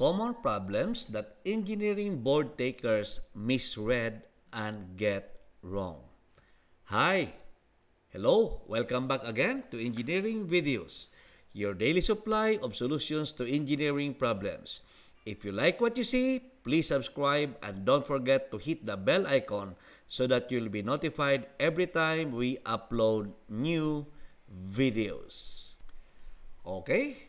common problems that engineering board takers misread and get wrong. Hi! Hello! Welcome back again to Engineering Videos, your daily supply of solutions to engineering problems. If you like what you see, please subscribe and don't forget to hit the bell icon so that you'll be notified every time we upload new videos. Okay?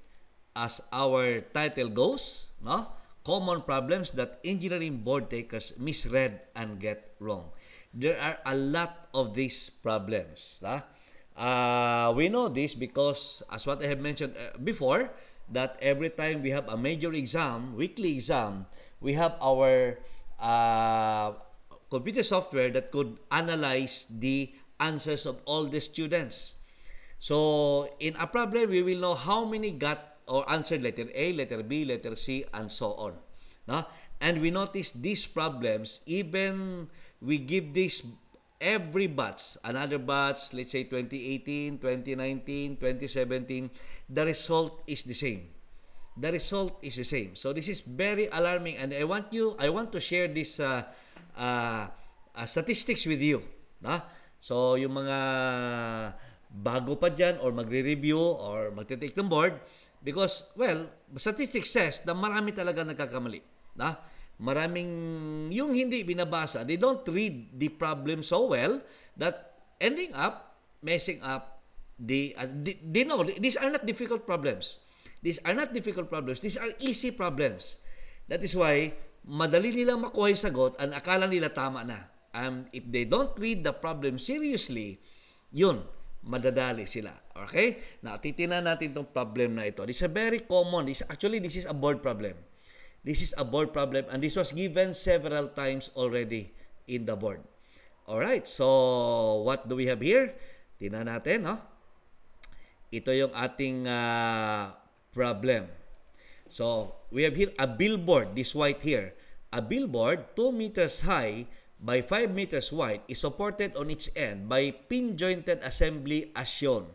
as our title goes, no? Common problems that engineering board takers misread and get wrong. There are a lot of these problems. Huh? Uh, we know this because, as what I have mentioned uh, before, that every time we have a major exam, weekly exam, we have our uh, computer software that could analyze the answers of all the students. So, in a problem, we will know how many got or answered letter A, letter B, letter C, and so on. No? And we notice these problems, even we give this every batch, another batch, let's say 2018, 2019, 2017, the result is the same. The result is the same. So this is very alarming, and I want you, I want to share this uh, uh, uh, statistics with you. No? So yung mga bago pa dyan or magre-review or magte-take ng board, Because, well, statistics says na marami talaga nagkakamali. Na? Maraming, yung hindi binabasa, they don't read the problem so well that ending up messing up the, uh, they, they know, these are not difficult problems. These are not difficult problems. These are easy problems. That is why, madali nilang makuha yung sagot and akala nila tama na. And if they don't read the problem seriously, yun, madadali sila. Okay? Now, titinan natin itong problem na ito. This is a very common. This, actually, this is a board problem. This is a board problem and this was given several times already in the board. Alright, so what do we have here? Tingnan natin, no? Ito yung ating uh, problem. So, we have here a billboard, this white here. A billboard 2 meters high by 5 meters wide is supported on its end by pin-jointed assembly as shown.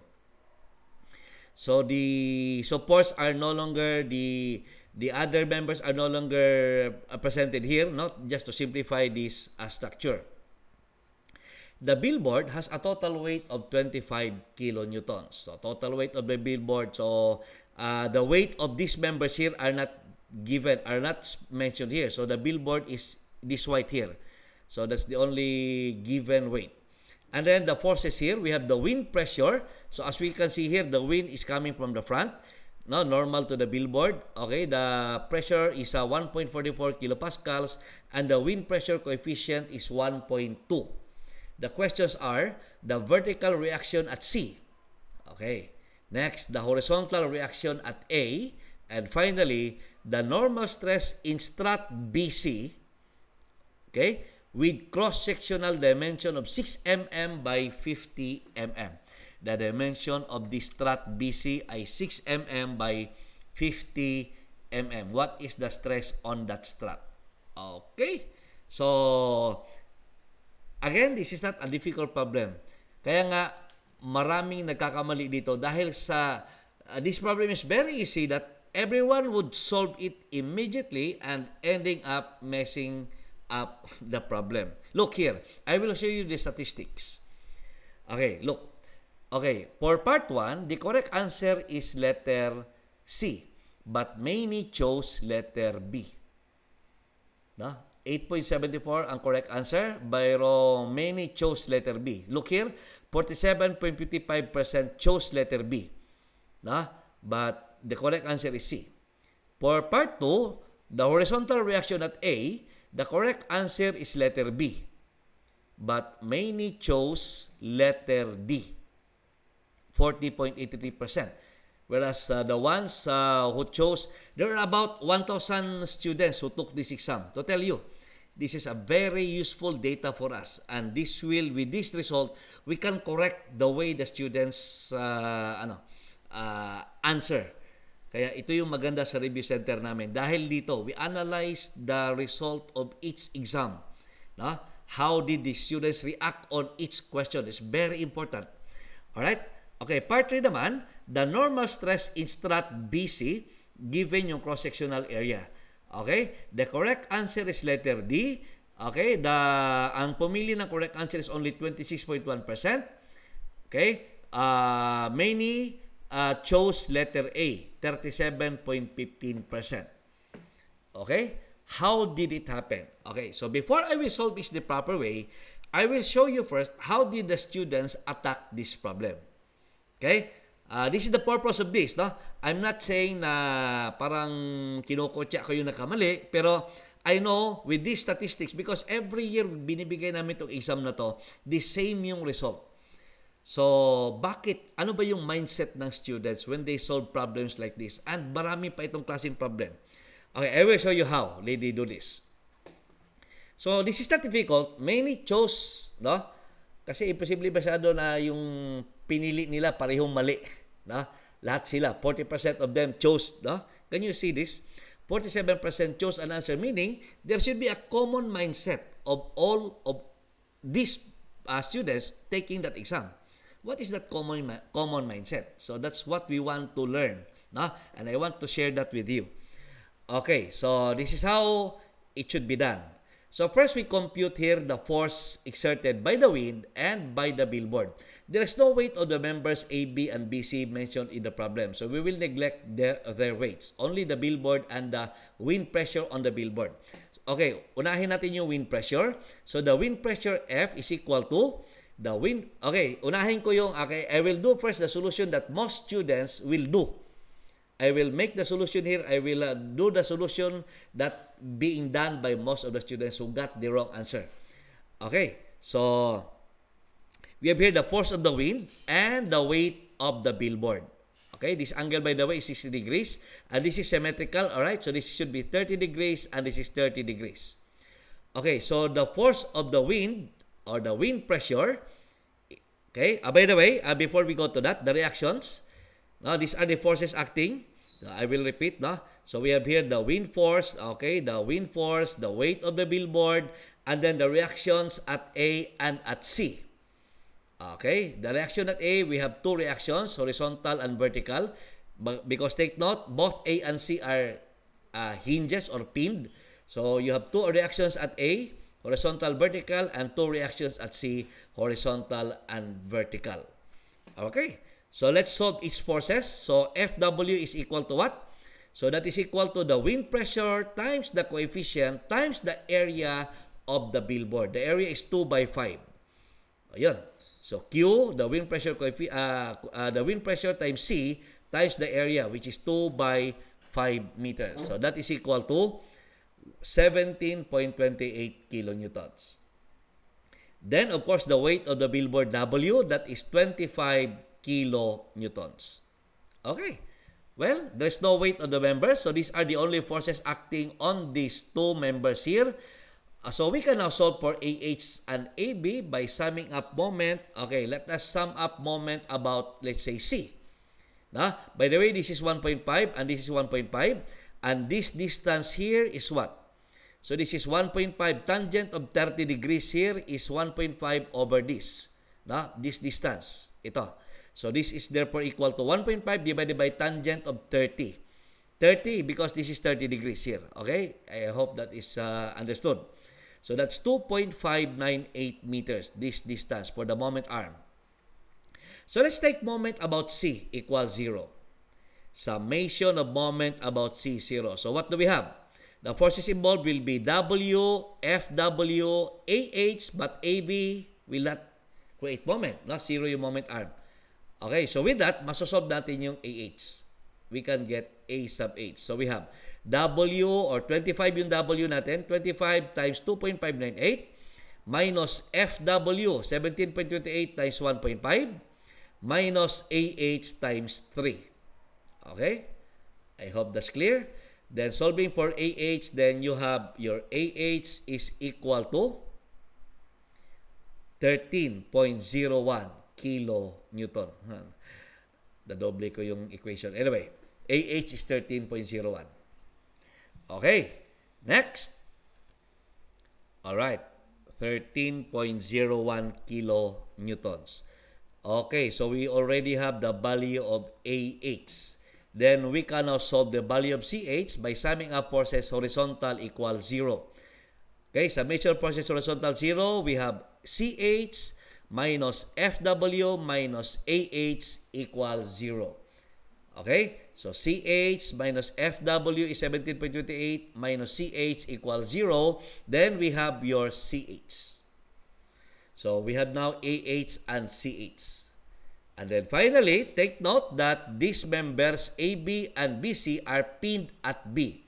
So the supports are no longer the the other members are no longer uh, presented here, not just to simplify this uh, structure. The billboard has a total weight of 25 kilonewtons. So total weight of the billboard. So uh, the weight of these members here are not given, are not mentioned here. So the billboard is this white here. So that's the only given weight. And then the forces here, we have the wind pressure. So as we can see here, the wind is coming from the front. No, normal to the billboard. Okay, the pressure is uh, 1.44 kilopascals and the wind pressure coefficient is 1.2. The questions are the vertical reaction at C. Okay, next, the horizontal reaction at A. And finally, the normal stress in strat BC. Okay, with cross-sectional dimension of 6 mm by 50 mm. The dimension of the strut BC ay 6 mm by 50 mm. What is the stress on that strut? Okay. So, again, this is not a difficult problem. Kaya nga, maraming nagkakamali dito dahil sa uh, this problem is very easy that everyone would solve it immediately and ending up messing up the problem. Look here. I will show you the statistics. Okay, look. Okay, for part 1, the correct answer is letter C. But many chose letter B. No? 8.74 ang correct answer. Pero many chose letter B. Look here. 47.55% chose letter B. No? But the correct answer is C. For part 2, the horizontal reaction at A, The correct answer is letter B. But many chose letter D. 40.83%. Whereas uh, the ones uh, who chose, there are about 1,000 students who took this exam. To tell you, this is a very useful data for us. And this will, with this result, we can correct the way the students uh, ano, uh, answer kaya ito yung maganda sa review center namin. Dahil dito, we analyze the result of each exam. No? How did the students react on each question is very important. Alright? Okay, part 3 naman, the normal stress in strat BC given yung cross-sectional area. Okay? The correct answer is letter D. Okay? The, ang pumili ng correct answer is only 26.1%. Okay? Uh, many uh, chose letter A. 37.15%. Okay? How did it happen? Okay, so before I will solve this the proper way, I will show you first how did the students attack this problem. Okay? Uh, this is the purpose of this, no? I'm not saying na parang kinokotya ko yung nakamali, pero I know with these statistics because every year binibigay namin itong exam na to, the same yung result. So, bakit? Ano ba yung mindset ng students when they solve problems like this? And marami pa itong klaseng problem. Okay, I will show you how they do this. So, this is not difficult. Many chose, no? Kasi imposible masyado na yung pinili nila parehong mali. No? Lahat sila, 40% of them chose. No? Can you see this? 47% chose an answer, meaning there should be a common mindset of all of these uh, students taking that exam. What is that common common mindset? So that's what we want to learn, no? And I want to share that with you. Okay, so this is how it should be done. So first we compute here the force exerted by the wind and by the billboard. There is no weight of the members AB and BC mentioned in the problem. So we will neglect their, their weights. Only the billboard and the wind pressure on the billboard. Okay, unahin natin yung wind pressure. So the wind pressure F is equal to The win Okay, unahin ko yung okay, I will do first the solution that most students will do. I will make the solution here. I will uh, do the solution that being done by most of the students who got the wrong answer. Okay, so we have here the force of the wind and the weight of the billboard. Okay, this angle by the way is 60 degrees and this is symmetrical, all right? So this should be 30 degrees and this is 30 degrees. Okay, so the force of the wind or the wind pressure. Okay, uh, by the way, uh, before we go to that, the reactions, now these are the forces acting. Uh, I will repeat. No? So we have here the wind force, okay, the wind force, the weight of the billboard, and then the reactions at A and at C. Okay, the reaction at A, we have two reactions, horizontal and vertical. because take note, both A and C are uh, hinges or pinned. So you have two reactions at A horizontal, vertical, and two reactions at C, horizontal and vertical. Okay, so let's solve its forces. So FW is equal to what? So that is equal to the wind pressure times the coefficient times the area of the billboard. The area is 2 by 5. Ayun. So Q, the wind pressure coefficient, uh, uh, the wind pressure times C times the area which is 2 by 5 meters. So that is equal to 17.28 kilonewtons. Then, of course, the weight of the billboard W, that is 25 kilonewtons. Okay. Well, there's no weight of the members, so these are the only forces acting on these two members here. Uh, so we can now solve for AH and AB by summing up moment. Okay, let us sum up moment about, let's say, C. Now, by the way, this is 1.5 and this is 1.5. And this distance here is what? So this is 1.5 tangent of 30 degrees here is 1.5 over this. No? This distance. Ito. So this is therefore equal to 1.5 divided by tangent of 30. 30 because this is 30 degrees here. Okay? I hope that is uh, understood. So that's 2.598 meters, this distance for the moment arm. So let's take moment about C equals 0 summation of moment about C0. So what do we have? The forces involved will be W, FW, AH, but AB will not create moment. No? Zero yung moment arm. Okay, so with that, masosolve natin yung AH. We can get A sub H. So we have W or 25 yung W natin. 25 times 2.598 minus FW, 17.28 times 1.5 minus AH times 3. Okay? I hope that's clear. Then solving for AH, then you have your AH is equal to 13.01 kilo Newton. Dadoble ko yung equation. Anyway, AH is 13.01. Okay, next. All right. 13.01 kilo Newtons. Okay, so we already have the value of AH then we can now solve the value of CH by summing up forces horizontal equals 0. Okay, summation so forces horizontal 0, we have CH minus FW minus AH equals 0. Okay, so CH minus FW is 17.28 minus CH equals 0. Then we have your CH. So we have now AH and CH. And then finally, take note that these members AB and BC are pinned at B.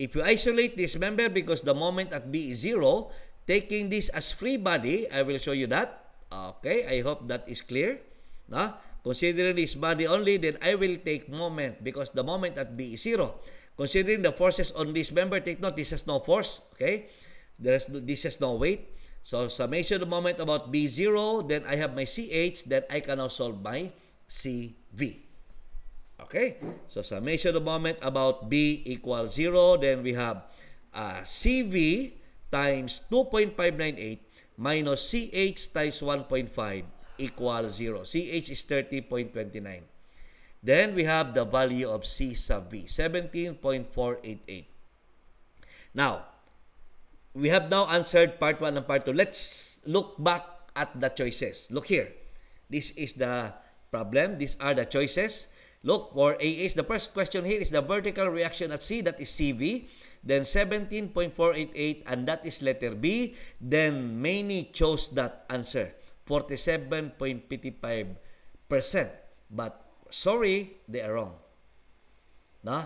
If you isolate this member because the moment at B is 0, taking this as free body, I will show you that. Okay, I hope that is clear. No? Considering this body only, then I will take moment because the moment at B is 0. Considering the forces on this member, take note, this has no force. Okay, there is, this has no weight. So summation the moment about B0, then I have my CH, then I can now solve my CV. Okay? So summation the moment about B equals 0, then we have uh, CV times 2.598 minus CH times 1.5 equals 0. CH is 30.29. Then we have the value of C sub V, 17.488. Now, we have now answered part 1 and part 2. Let's look back at the choices. Look here. This is the problem. These are the choices. Look for A is the first question here is the vertical reaction at C that is CV. Then 17.488 and that is letter B. Then many chose that answer. 47.55%. But sorry, they are wrong. Na?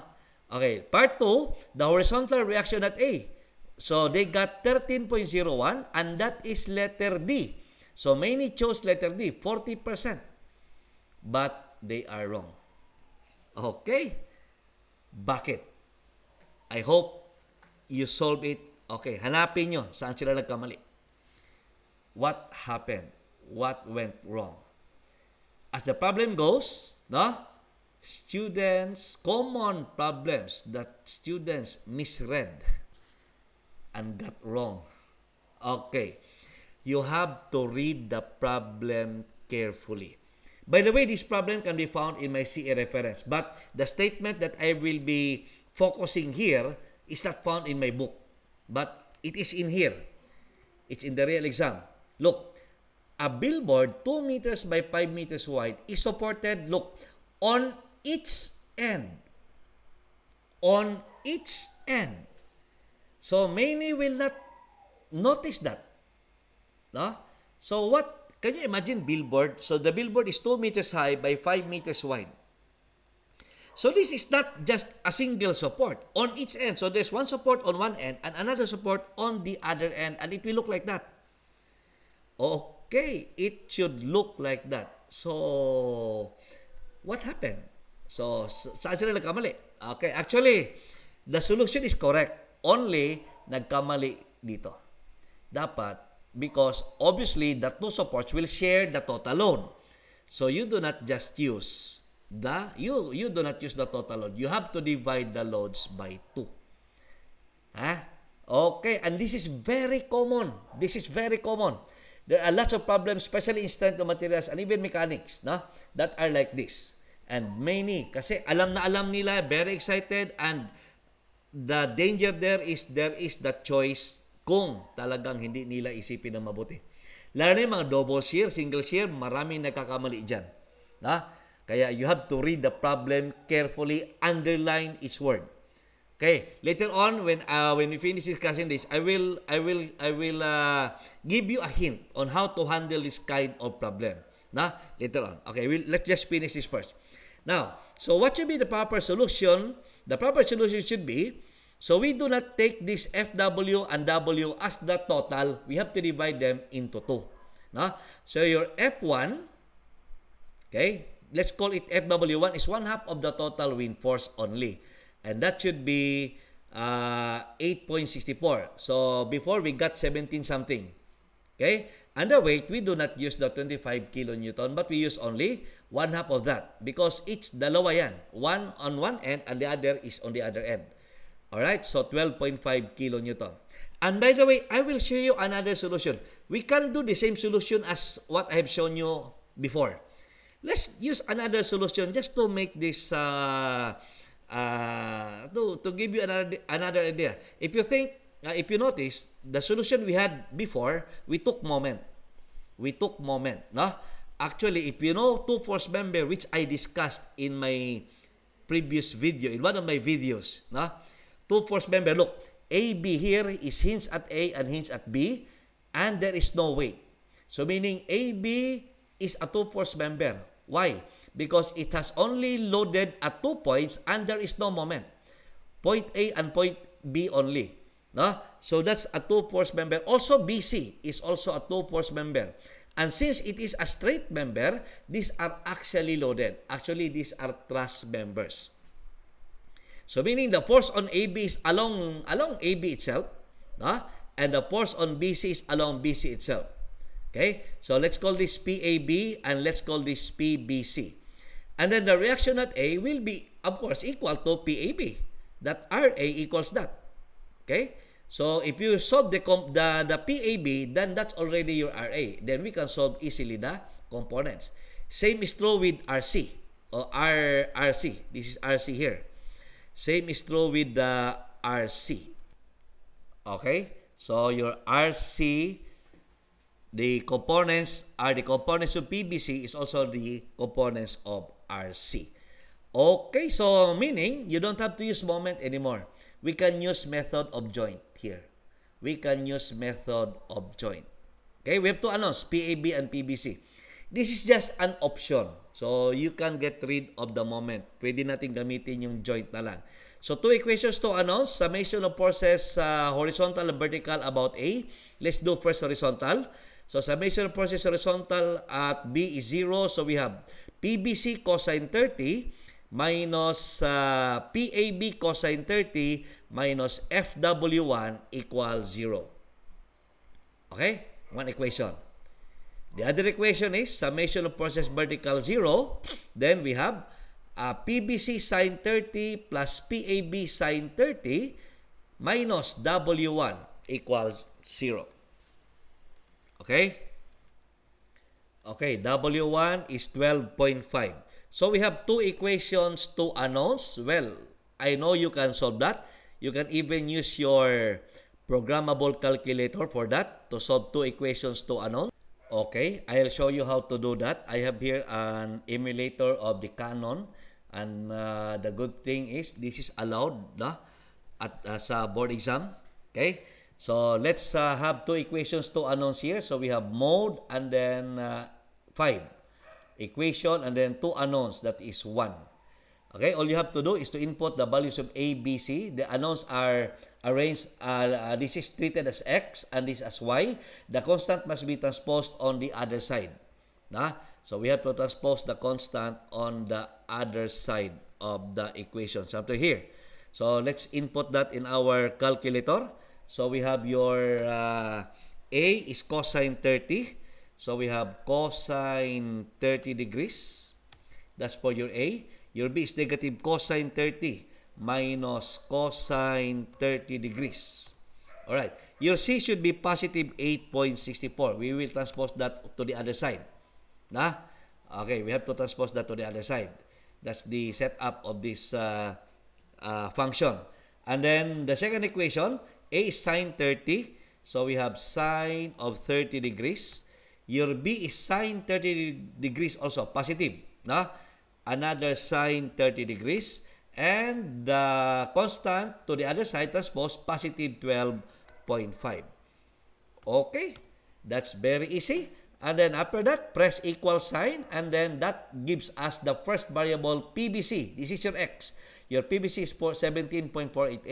Okay, part 2, the horizontal reaction at A. So they got 13.01 and that is letter D. So many chose letter D, 40%. But they are wrong. Okay. Bakit? I hope you solve it. Okay, hanapin nyo saan sila nagkamali. What happened? What went wrong? As the problem goes, no? Students, common problems that students misread and got wrong. Okay. You have to read the problem carefully. By the way, this problem can be found in my CA reference, but the statement that I will be focusing here is not found in my book, but it is in here. It's in the real exam. Look, a billboard 2 meters by 5 meters wide is supported, look, on its end. On its end So many will not notice that. No? So what? Can you imagine billboard? So the billboard is 2 meters high by 5 meters wide. So this is not just a single support on each end. So there's one support on one end and another support on the other end and it will look like that. Okay, it should look like that. So what happened? So saan sila nagkamali? Okay, actually the solution is correct. Only, nagkamali dito. Dapat, because obviously, the two supports will share the total load. So you do not just use the you you do not use the total load. You have to divide the loads by two. Ha? Okay, and this is very common. This is very common. There are lots of problems, especially in strength of materials and even mechanics, no? that are like this. And many, kasi alam na alam nila, very excited, and the danger there is there is the choice kung talagang hindi nila isipin ng mabuti. Lalo na yung mga double shear, single shear, maraming nagkakamali dyan. Ha? Kaya you have to read the problem carefully, underline each word. Okay, later on when uh, when we finish discussing this, I will I will I will uh, give you a hint on how to handle this kind of problem. Na later on. Okay, we'll, let's just finish this first. Now, so what should be the proper solution The proper solution should be, so we do not take this FW and W as the total. We have to divide them into two. No? So your F1, okay, let's call it FW1 is one half of the total wind force only. And that should be uh, 8.64. So before we got 17 something. Okay? Underweight, we do not use the 25 kilonewton but we use only one half of that because it's dalawa yan. One on one end and the other is on the other end. Alright, so 12.5 kilonewton. And by the way, I will show you another solution. We can do the same solution as what I have shown you before. Let's use another solution just to make this uh, uh, to, to give you another, another idea. If you think uh, if you notice, the solution we had before, we took moment. We took moment. No? Actually, if you know two force member, which I discussed in my previous video, in one of my videos, no? two force member, look, AB here is hinge at A and hinge at B, and there is no weight. So meaning AB is a two force member. Why? Because it has only loaded at two points and there is no moment. Point A and point B only. No? So that's a two-force member. Also BC is also a two-force member. And since it is a straight member, these are actually loaded. Actually, these are truss members. So meaning the force on AB is along along AB itself, no? and the force on BC is along BC itself. Okay? So let's call this PAB and let's call this PBC. And then the reaction at A will be, of course, equal to PAB. That RA equals that. Okay? So if you solve the, the, the PAB, then that's already your RA. Then we can solve easily the components. Same is true with RC or R, RC. This is RC here. Same is true with the RC. Okay? So your RC, the components are the components of PBC is also the components of RC. Okay, so meaning you don't have to use moment anymore. We can use method of joint here. We can use method of joint. Okay, we have to announce PAB and PBC. This is just an option. So, you can get rid of the moment. Pwede natin gamitin yung joint na lang. So, two equations to announce. Summation of forces uh, horizontal and vertical about A. Let's do first horizontal. So, summation of forces horizontal at B is 0. So, we have PBC cosine 30 minus uh, PAB cosine 30 minus FW1 equals 0. Okay? One equation. The other equation is summation of process vertical 0. Then we have uh, PBC sine 30 plus PAB sine 30 minus W1 equals 0. Okay? Okay, W1 is 12.5. So we have two equations to announce. Well, I know you can solve that. You can even use your programmable calculator for that to solve two equations to announce. Okay, I'll show you how to do that. I have here an emulator of the Canon and uh, the good thing is this is allowed no? at uh, sa board exam. Okay, so let's uh, have two equations to announce here. So we have mode and then 5. Uh, equation, and then two unknowns, that is one. Okay, all you have to do is to input the values of A, B, C. The unknowns are arranged, uh, uh this is treated as X and this as Y. The constant must be transposed on the other side. Nah? So we have to transpose the constant on the other side of the equation. Something here. So let's input that in our calculator. So we have your uh, A is cosine 30. So we have cosine 30 degrees. That's for your A. Your B is negative cosine 30 minus cosine 30 degrees. All right. Your C should be positive 8.64. We will transpose that to the other side. Na? Okay, we have to transpose that to the other side. That's the setup of this uh, uh, function. And then the second equation, A is sine 30. So we have sine of 30 degrees Your B is sine 30 degrees also, positive. No? Another sine 30 degrees. And the constant to the other side transpose positive 12.5. Okay, that's very easy. And then after that, press equal sign. And then that gives us the first variable PBC. This is your X. Your PBC is 17.488.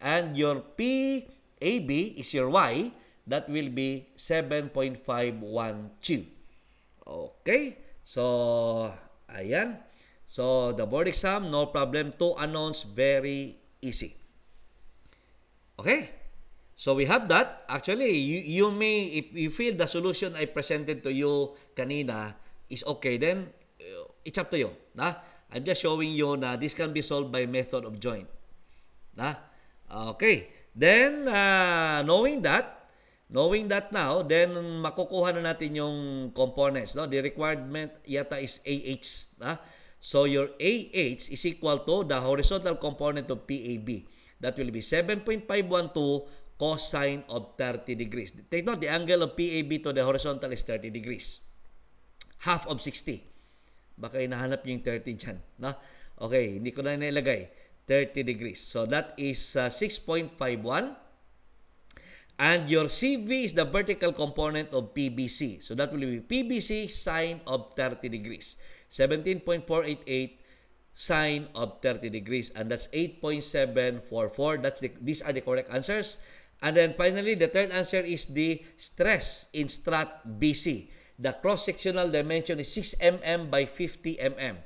And your PAB is your Y that will be 7.512. Okay? So, ayan. So, the board exam, no problem to announce, very easy. Okay? So, we have that. Actually, you, you may, if you feel the solution I presented to you kanina is okay, then eh, it's up to you. Na? I'm just showing you na this can be solved by method of joint. Na? Okay. Then, uh, knowing that, Knowing that now, then makukuha na natin yung components. No? The requirement yata is AH. Ha? So your AH is equal to the horizontal component of PAB. That will be 7.512 cosine of 30 degrees. Take note, the angle of PAB to the horizontal is 30 degrees. Half of 60. Baka hinahanap yung 30 dyan. No? Okay, hindi ko na nilagay. 30 degrees. So that is uh, 6.51 And your CV is the vertical component of PBC. So that will be PBC sine of 30 degrees. 17.488 sine of 30 degrees. And that's 8.744. That's the, these are the correct answers. And then finally, the third answer is the stress in strat BC. The cross-sectional dimension is 6 mm by 50 mm.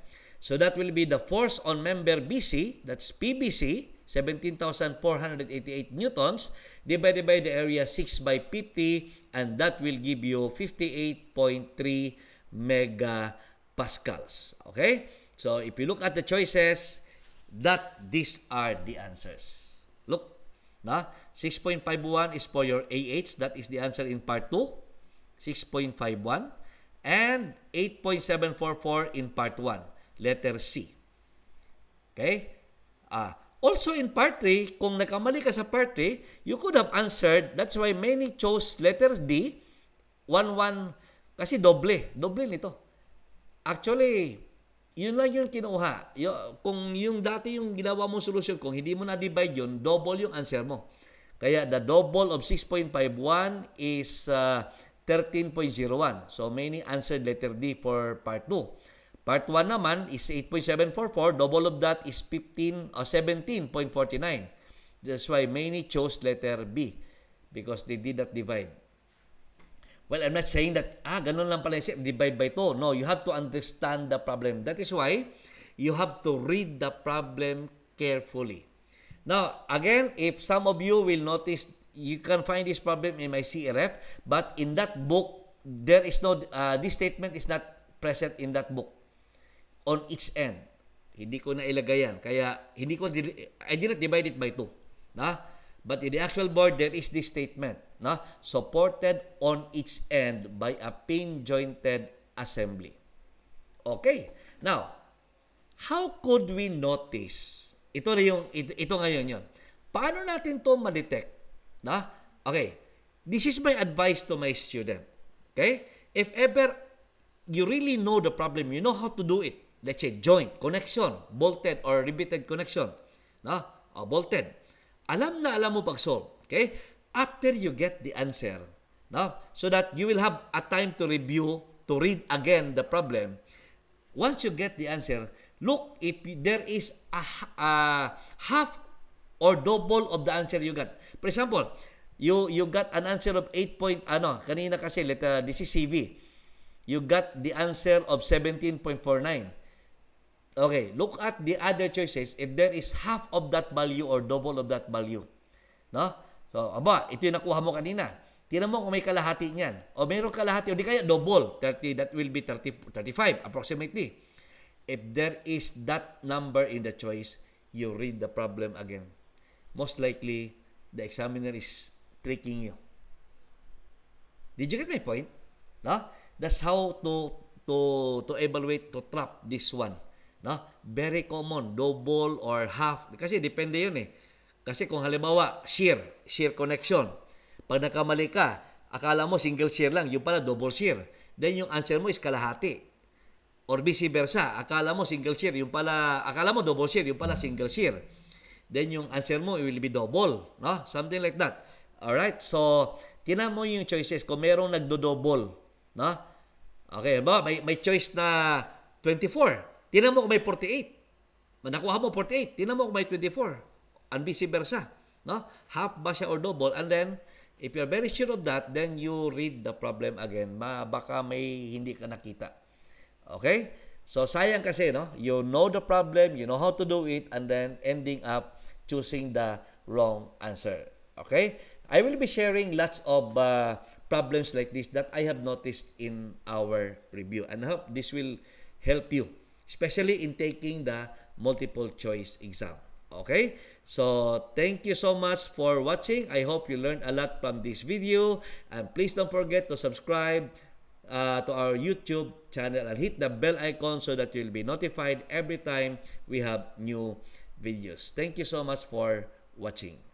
So that will be the force on member BC, that's PBC, 17,488 newtons divided by the area 6 by 50 and that will give you 58.3 megapascals. Okay? So if you look at the choices, that these are the answers. Look, na 6.51 is for your AH, that is the answer in part 2, 6.51 and 8.744 in part 1, letter C. Okay? Ah, Also in part 3, kung nakamali ka sa part 3, you could have answered, that's why many chose letter D, 1-1, kasi doble, doble nito. Actually, yun lang yung kinuha. Kung yung dati yung ginawa mong solution, kung hindi mo na-divide yun, double yung answer mo. Kaya the double of 6.51 is uh, 13.01. So many answered letter D for part 2. Part 1 naman is 8.744, double of that is 15 or 17.49. That's why many chose letter B because they did not divide. Well, I'm not saying that, ah, ganun lang pala yung divide by 2. No, you have to understand the problem. That is why you have to read the problem carefully. Now, again, if some of you will notice, you can find this problem in my CRF, but in that book, there is no, uh, this statement is not present in that book on each end. Hindi ko na ilagay yan. Kaya hindi ko, I did not divide it by two. Na? But in the actual board, there is this statement. Na? Supported on each end by a pin-jointed assembly. Okay. Now, how could we notice? Ito na yung, ito, ito ngayon yon. Paano natin to ma-detect? Na? Okay. This is my advice to my student. Okay? If ever you really know the problem, you know how to do it let's say joint connection, bolted or riveted connection, no? O oh, bolted. Alam na alam mo pag solve, okay? After you get the answer, no? So that you will have a time to review, to read again the problem. Once you get the answer, look if there is a, a half or double of the answer you got. For example, you you got an answer of 8 point ano, kanina kasi let uh, this is CV. You got the answer of 17.49. Okay, look at the other choices if there is half of that value or double of that value. No? So, aba, ito yung nakuha mo kanina. Tingnan mo kung may kalahati niyan. O mayroong kalahati, o di kaya double, 30, that will be 30, 35 approximately. If there is that number in the choice, you read the problem again. Most likely, the examiner is tricking you. Did you get my point? No? That's how to to to evaluate to trap this one. No? Very common, double or half. Kasi depende yun eh. Kasi kung halimbawa, shear, shear connection. Pag nakamali ka, akala mo single shear lang, yung pala double shear. Then yung answer mo is kalahati. Or vice versa, akala mo single shear, yung pala, akala mo double shear, yung pala single shear. Then yung answer mo will be double. No? Something like that. All right? so tinan mo yung choices kung merong nagdo-double. No? Okay, ba? May, may choice na 24. Tinan mo kung may 48. Nakuha mo 48. Tinan mo kung may 24. And vice versa. No? Half ba siya or double? And then, if you're very sure of that, then you read the problem again. Ma, baka may hindi ka nakita. Okay? So, sayang kasi, no? You know the problem, you know how to do it, and then ending up choosing the wrong answer. Okay? I will be sharing lots of uh, problems like this that I have noticed in our review. And I hope this will help you especially in taking the multiple choice exam. Okay? So, thank you so much for watching. I hope you learned a lot from this video. And please don't forget to subscribe uh, to our YouTube channel and hit the bell icon so that you'll be notified every time we have new videos. Thank you so much for watching.